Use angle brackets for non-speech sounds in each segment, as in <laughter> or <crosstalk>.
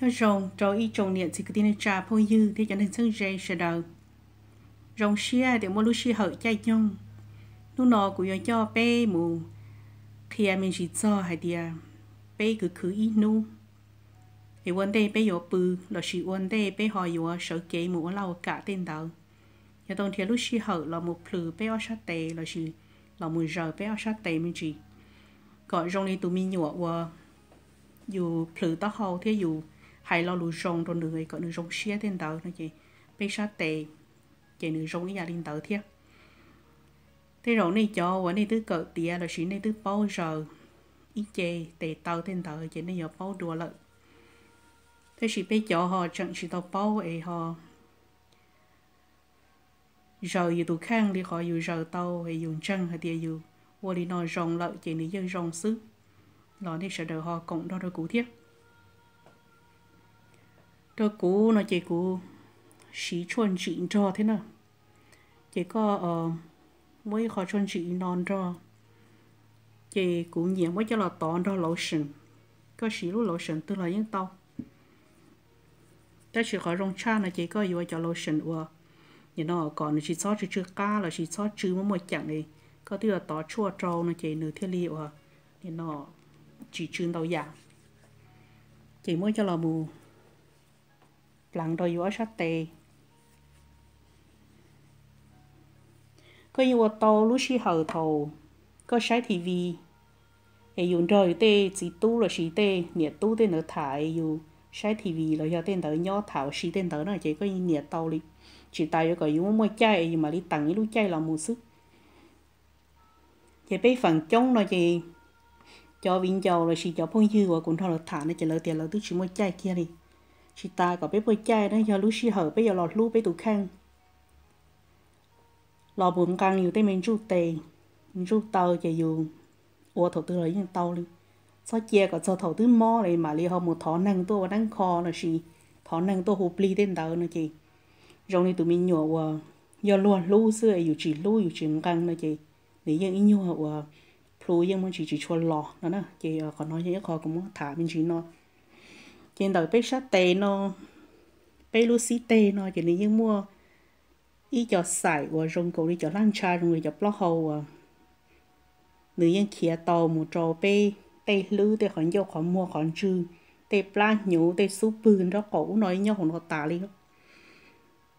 nhớ rồng trâu y trồng niệm chỉ cái tin trà phôi dư thế cho thành sưng dây sờ đầu rồng xia để mua lúc xia hở chai nhung lúc nọ của yon cho bé mù khi em à, mình chỉ cho hay đi bé cứ cứ y nu thì vấn đề bé yếu bự là chỉ vấn đề bé họ yếu sợ kế mù lâu cả tên đầu nhà đồng thấy lúc xia hở là một phử bé ở sát tề là chỉ là một giờ bé ở sát tề mình chỉ gọi rồng này tụi mình nhọ qua dù phử tao hầu thế dù hay lo lù rong rồi người có nữ rong xia tên tờ nói chị bây giờ tệ chị nữ rong nhà linh tờ thiệt thế rồi này cho và này thứ cỡ tiền là xí này thứ bao giờ ít chê tệ tàu tên tờ chị này giờ bao đùa lợi. thế chỉ bây giờ họ chẳng chỉ tàu bao ấy họ giờ dù tụ khang đi họ dùng giờ tàu hay dùng chân hay tia dùng, và đi nói rong lợi chị này giờ rong xứ lo này sẽ đợi họ cộng đó rồi cũ thiết cho cú nó chỉ cú xí chuẩn chỉ cho thế nào chỉ có ờ mỗi khó chuẩn chỉ non cho chỉ cú nhiều mỗi cho là tòn cho lẩu sừng có xí lúc lẩu sừng tức là những tao ta chỉ khó rong cha là chỉ có vừa cho lẩu sừng vừa như nó còn chỉ xót chỉ chưa cá là chỉ xót chưa mỗi một chẳng này có tức là tỏ chua trâu nó chỉ nửa thiết liệu à như nó chỉ chừng đầu dạng chỉ mỗi cho là mù lặng đôi vừa sát tê có nhiều tàu lúc xí hậu thầu có sai thì vì ai dùng rồi tê chỉ tu là xí tê nhiệt tu tê nữa thải dù sai thì vì là do tên tới nhỏ thảo xí tên tới nó chỉ có nhiệt tàu đi chỉ tại cho cái dùng mua chay mà đi tặng cái lúc chay là mù sức chỉ bây phần chống nó chỉ cho viên dầu rồi xí cho phong dư và cũng thôi là thả nó chỉ lỡ tiền lỡ tức chỉ mua chay kia đi chị ta có bé bơi chai nó giờ lúc xì hở bây giờ lọt lú bé tủ khăn lò bùn căng nhiều tay mình rút tiền rút tờ chạy dù ủa thổ tư lấy nhân tàu đi sao chia có sao thổ tư mò này mà li họ một thỏ năng tôi và đang kho là gì thỏ năng tôi hụp li tên tàu nữa chị rồi thì tụi mình nhổ và giờ luôn lú xưa dù chỉ lú dù chỉ căng nữa chị để dân ý nhổ và plu dân mình chỉ chỉ cho lò nữa nè chị ờ, còn nói những khó cũng thả mình chỉ nói trên đầu bếp sát tê nó bê lu sĩ tê nó chỉ nên mua ý cho xài của rong cổ đi cho lăng cha rồi cho blog hầu à nữ nhân kia tàu một trò bê tê lư tê khỏi dâu khỏi mua khỏi trừ tê plan nhũ tê sú bươn đó cổ nói nhau còn nó tả đi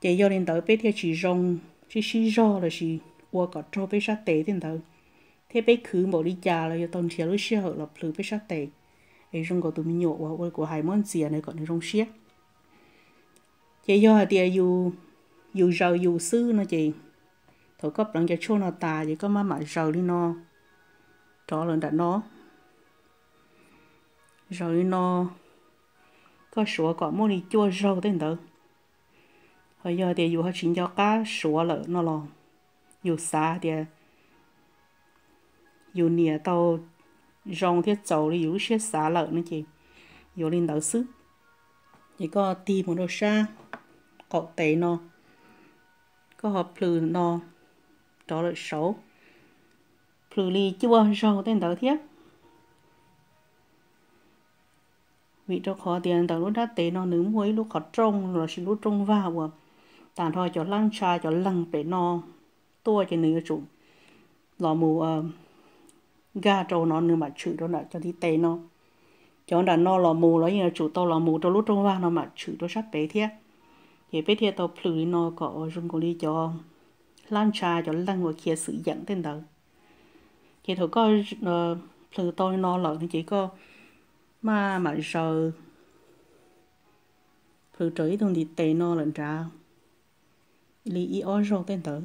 chỉ do nên tới bê theo chỉ rong chỉ xí do là chỉ qua cả trò bê sát tê tiền tới thế bê khứ bỏ đi già là do tôn chia lúc xí hở là phứ bê sát tê ấy trong có tụi mình nhổ qua của hai món gì này còn trong xía chị do thì dù dù rầu dù sư nó chị thổi cấp đang cho chôn nó tà chỉ có má mà rầu đi nó trò lần đặt nó rồi đi nó có sủa có mua đi chua rau tên tử hồi giờ thì dù họ chính cho cá sủa lợ nó lò dù xa thì dù nia tao rong thì cháu thì yếu xếp xá lợ nữa chị yếu lên đảo sức chỉ có tì một đồ xa có tế nó có hợp lừ nó đó là xấu lừ lì chua rong tên đảo thiết vì cho khó tiền đảo lúc đó tế nó nướng muối lúc khó trông rồi xin lúc trông vào và tàn thôi cho lăng xa cho lăng bể nó tua cho nửa chụm lò mù uh, ga trâu nó nữa mà chửi đó là cho đi tê nó cho nên nó là mù nó như là chủ to là mù trong lúc trong vang nó mà chửi đó sắp bé thế thì bé thế tao phử nó có dùng của đi cho lan trà cho lan ngồi kia sự dụng tên đó thì thôi có ờ, phử tôi nó thì chỉ có mà mà giờ phử trời thằng đi tê nó lần trà lý ý ở rồi tên đó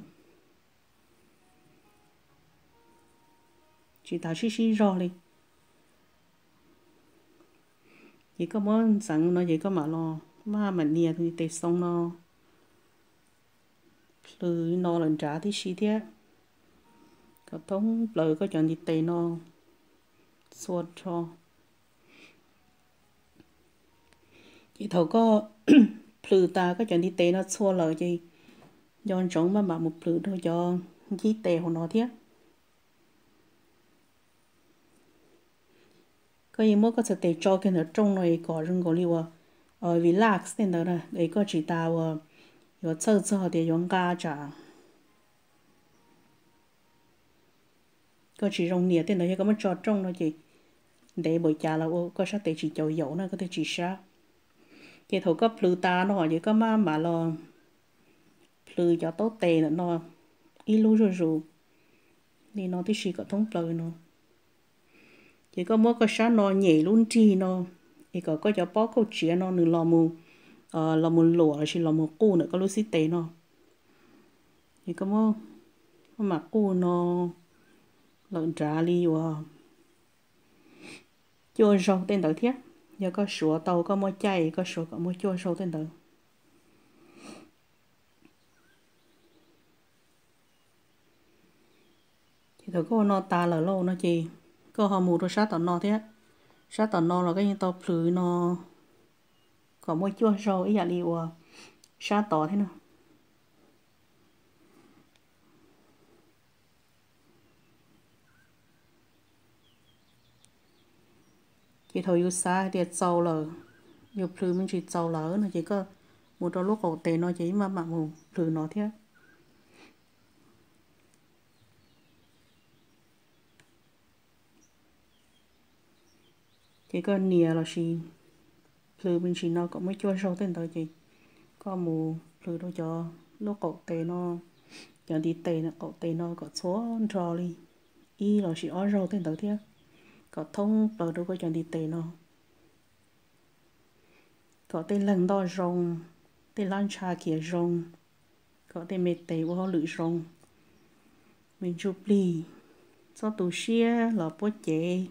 chỉ ta chỉ xí rồi đi chỉ có muốn rằng nó chỉ có mà lo mà mình nia thì tệ xong nó lười nó lần trả thì xí thế có thống lời có chọn thì tệ nó suốt cho chỉ thầu có lười <clears throat> ta có chọn thì tệ nó suốt lời gì dọn trống mà mà một lười thôi cho chỉ tệ của nó thế ก็ยังมั่วก็จะเตะจอกันเถอะจงเลยก่อเรื่องก็เรียกว่าเออ relax เนี่ยนะไอ้ก็จีตาว่า有这之后的用家长ก็จีตรงเนี่ยเต้นเลยก็มันจอดจงเลยจีเดี๋ยวบ่จ้าแล้วก็ชอบเตะจีเจ้าเหยานะก็เตะจีชาเจ้าก็พลูตาหน่อยก็มาหมาลองพลูจะโตเตะหน่อย一路就入，你那的是个通不呢？chỉ có mỗi cái sáng nó nhảy luôn chi nó thì có có cho bó câu chuyện nó nữa là mù ờ, là mù lụa chỉ là mù cu nữa có lúc xí tế nó thì có mỗi mà cu nó lợn trả li và chua sâu tên tử thiết giờ có sủa tàu có mỗi chay có sủa có mỗi chua sâu tên tử, thì thôi có nó ta là lâu nó chi mù thế thế là cái gì phử có mỗi ก็หอมูตัวชาต่อนอเทะชาต่อนอเราก็ยังต่อพลือนอก็มวยจ้วโชอีอย่าลีวัวชาต่อเทนะ chị à, thôi yêu xa thì sâu là yêu phử mình chỉ sâu lỡ nó chỉ có một đôi lúc cậu tề nó chỉ mà mà mù phử nó thế chỉ có nia là xì lừa bên xì nó cũng mới cho sâu tên tới chị có mù lừa đâu cho lúc cậu tê nó giờ đi tê nó cậu tê nó có số trò đi y là xì ở sâu tên tới thế có thông bờ đâu có cho đi tê nó có tên lần đó rong, tên lan cha kia rong, có tên mệt tê của họ lựa rong, mình chụp đi, cho tù xia là bố chế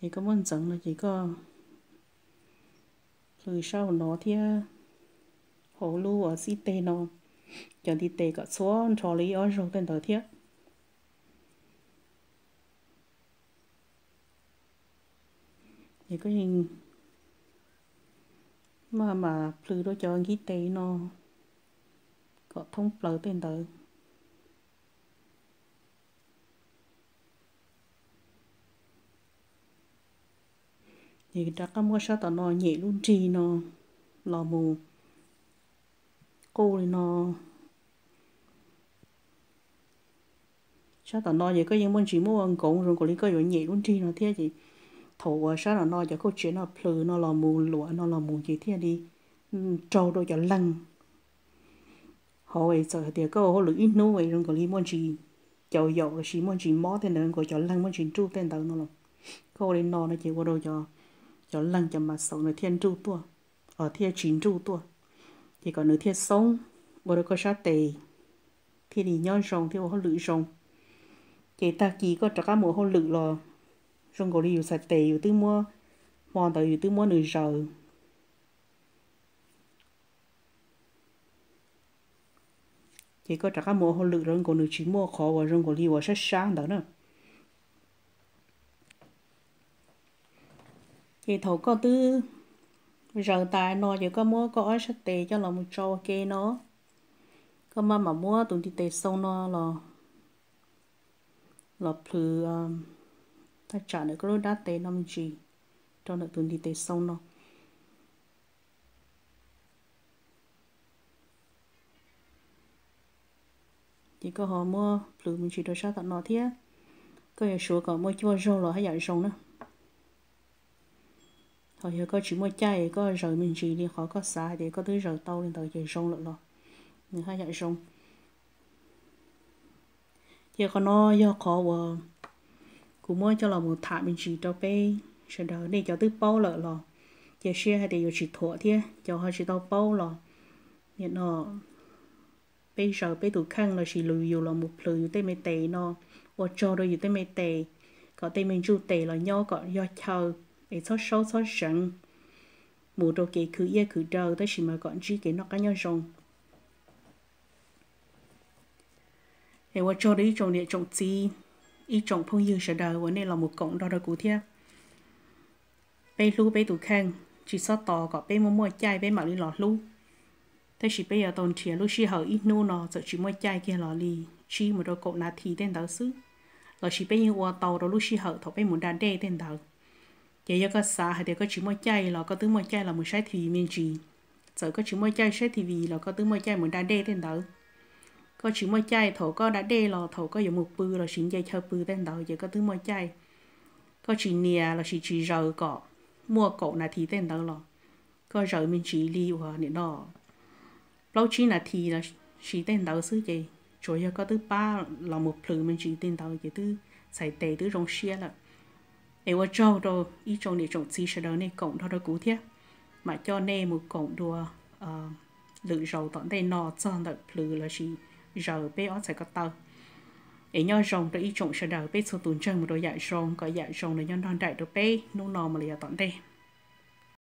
chỉ có muốn dẫn là chỉ có rồi sau nó thì à, hồ lu ở xí tê nó giờ đi tê cả số trò lý ở rồi cái đó thiệt thì à. có hình mà mà plư đó cho ghi tê nó có thông plơ tên tới thì đã có mua sao tao nó nhẹ luôn chi nó lò mù cô thì nó sao tao nó vậy có những món chỉ mua ăn cổng rồi còn lý có những nhẹ luôn chi nó thế gì thầu qua sao nó cho câu chuyện nó phừ nó lò mù lụa nó lò mù gì thế đi ừ, trâu đôi cho lăng hồi giờ thì có hồi lưỡi nô vậy rồi còn lý món chỉ chầu dầu chỉ món chỉ mót thế nữa còn cho lăng món chỉ tru tên tao nó là cô đi nó nó chỉ qua đôi cho cho lăng cho mà sống nơi thiên trụ tua ở thiên chín trụ tua thì còn nơi thiên sống bộ đội có sát tề thì đi nhon rồng thì họ lự rồng chỉ ta kỳ có trả các mùa họ lự lò rồng cổ ở tứ mua mòn ở tứ mua nửa giờ chỉ có trả cả mùa họ lự rồng cổ nửa chín mua khó và rồng cổ đi ở sát sáng đó nữa thì thầu có tư giờ tại nó chỉ có mua có sẽ tệ cho là một trâu kê nó có mà mà mua tụi thì tệ sâu nó là là phừ um, ta trả được cái đá tệ năm gì cho được tụi thì tệ sâu nó chỉ có họ mua phừ mình chỉ được sao tận nó thế có số có mua chua rau là hay dạy rau nữa có giờ có chỉ mua chai có rồi mình chỉ đi khó có xả để có thứ rồi tao lên tàu chạy rong lợn rồi người hai chạy rong giờ có nó do khó vừa cũng mua cho là một thả mình chỉ tao bé sau đó để cho thứ bao lợn rồi giờ xe hay để giờ chỉ thua thế cho hai chỉ tao bao rồi hiện nó bây giờ bây tụ khăn là chỉ lười dù là một lười dù tay mày tệ nó và cho đôi dù tay mày tệ có tay mình chu tệ là nhau có do chờ để cho sâu cho sẵn một đồ kì cứ ye cứ đầu tới khi mà còn chỉ cái nó cá nhau rồng để vợ cho đi chồng địa chồng chi ý chồng phong dương sợ đời vấn đề là một cộng đó là cụ thiệt bây lu bây tụ khang chỉ so tò có bây mua mua chai bây mà đi lọt lu thế chỉ bây giờ tồn chia lu chỉ hở ít nu nó giờ chỉ mua chai kia lọt lì chỉ một đồ cộng là thì tên đó xứ rồi chỉ bây giờ tàu đó lu chỉ hở thọ bây muốn đàn đê tên đó giờ giờ có xa hay có chỉ mỗi chay là có tứ mỗi chay là một sai thì miền trì giờ có chỉ mỗi chay sai thì là có tứ mỗi chay mình đã đê tên đó có chỉ mỗi chay thổ có đã đê là thổ có dùng một bư là xin chay chơi bư tên đó giờ có tứ mỗi chay có chỉ nè là chỉ chỉ rờ cọ mua cậu là thì tên đó là có rờ miền trì li hoặc nè đó lâu chỉ là thì là chỉ tên đó xứ gì chủ yếu có tứ ba là một phử miền trì tên đó giờ tứ xảy tệ tứ rong xia là ấy vừa cho rồi ý trong để trồng xí sẽ đó nên cổng đó đó cú thế mà cho nên một cổng đùa ờ, lự rầu tận đây nọ cho đợt lự là gì rầu bé ở sẽ có tờ ấy nhau rồng rồi ý trồng sẽ đỡ bé số tuần chân một đôi dạ rồng có dạ rồng rồi nhau non đại đôi bé nung nò mà là tận đây